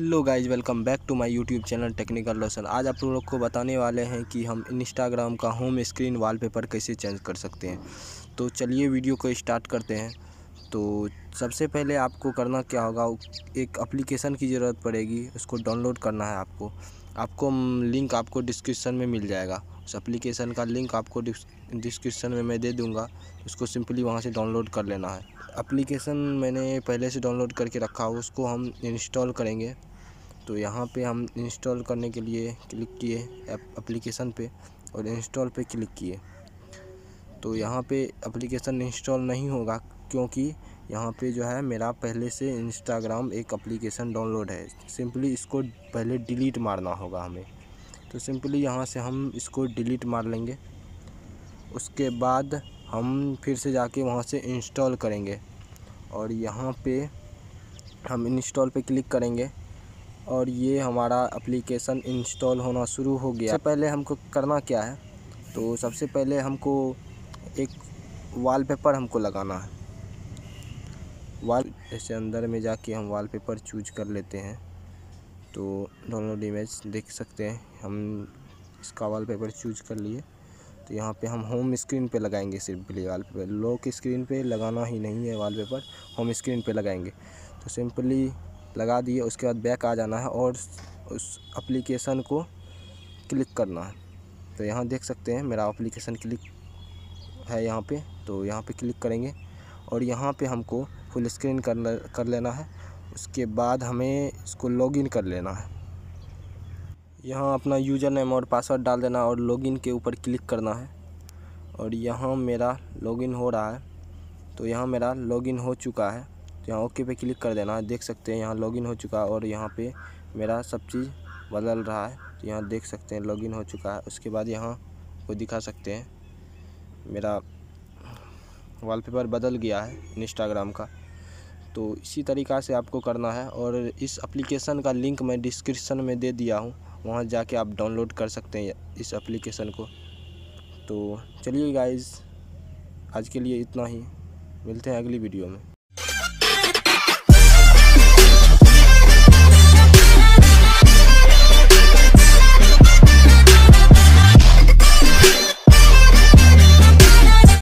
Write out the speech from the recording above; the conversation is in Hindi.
hello guys welcome back to my YouTube channel technical लोसन आज आप लोग को बताने वाले हैं कि हम इंस्टाग्राम का होम स्क्रीन वॉलपेपर कैसे चेंज कर सकते हैं तो चलिए वीडियो को स्टार्ट करते हैं तो सबसे पहले आपको करना क्या होगा एक एप्लीकेशन की ज़रूरत पड़ेगी उसको डाउनलोड करना है आपको आपको लिंक आपको डिस्क्रिप्सन में मिल जाएगा उस अप्लीकेशन का लिंक आपको डिस्क्रिप्सन में मैं दे दूँगा उसको सिंपली वहाँ से डाउनलोड कर लेना है एप्लीकेशन मैंने पहले से डाउनलोड करके रखा हो उसको हम इंस्टॉल करेंगे तो यहाँ पे हम इंस्टॉल करने के लिए क्लिक किए एप्लीकेशन पे और इंस्टॉल पे क्लिक किए तो यहाँ पे एप्लीकेशन इंस्टॉल नहीं होगा क्योंकि यहाँ पे जो है मेरा पहले से इंस्टाग्राम एक एप्लीकेशन डाउनलोड है सिंपली इसको पहले डिलीट मारना होगा हमें तो सिंपली यहाँ से हम इसको डिलीट मार लेंगे उसके बाद हम फिर से जाके वहाँ से इंस्टॉल करेंगे और यहाँ पे हम इंस्टॉल पे क्लिक करेंगे और ये हमारा एप्लीकेशन इंस्टॉल होना शुरू हो गया सबसे पहले हमको करना क्या है तो सबसे पहले हमको एक वॉलपेपर हमको लगाना है वाल जैसे अंदर में जाके हम वॉलपेपर चूज कर लेते हैं तो डाउनलोड इमेज देख सकते हैं हम इसका वॉलपेपर चूज कर लिए तो यहाँ पे हम होम स्क्रीन पे लगाएंगे सिर्फ ब्ले पेपर लॉक स्क्रीन पे लगाना ही नहीं है वॉलपेपर होम स्क्रीन पे लगाएंगे तो सिंपली लगा दिए उसके बाद बैक आ जाना है और उस एप्लीकेशन को क्लिक करना है तो यहाँ देख सकते हैं मेरा एप्लीकेशन क्लिक है यहाँ पे तो यहाँ पे क्लिक करेंगे और यहाँ पे हमको फुल स्क्रीन कर कर लेना है उसके बाद हमें इसको लॉगिन कर लेना है यहाँ अपना यूज़र नेम और पासवर्ड डाल देना और लॉगिन के ऊपर क्लिक करना है और यहाँ मेरा लॉगिन हो रहा है तो यहाँ मेरा लॉगिन हो चुका है यहाँ ओके पे क्लिक कर देना देख सकते हैं यहाँ लॉगिन हो चुका है और यहाँ पे मेरा सब चीज़ बदल रहा है तो यहाँ देख सकते हैं लॉगिन हो चुका है उसके बाद यहाँ को दिखा सकते हैं मेरा वॉलपेपर बदल गया है इंस्टाग्राम का तो इसी तरीक़ा से आपको करना है और इस अप्लीकेशन का लिंक मैं डिस्क्रिप्सन में दे दिया हूँ वहाँ जाके आप डाउनलोड कर सकते हैं इस अप्लीकेशन को तो चलिए गाइज आज के लिए इतना ही मिलते हैं अगली वीडियो में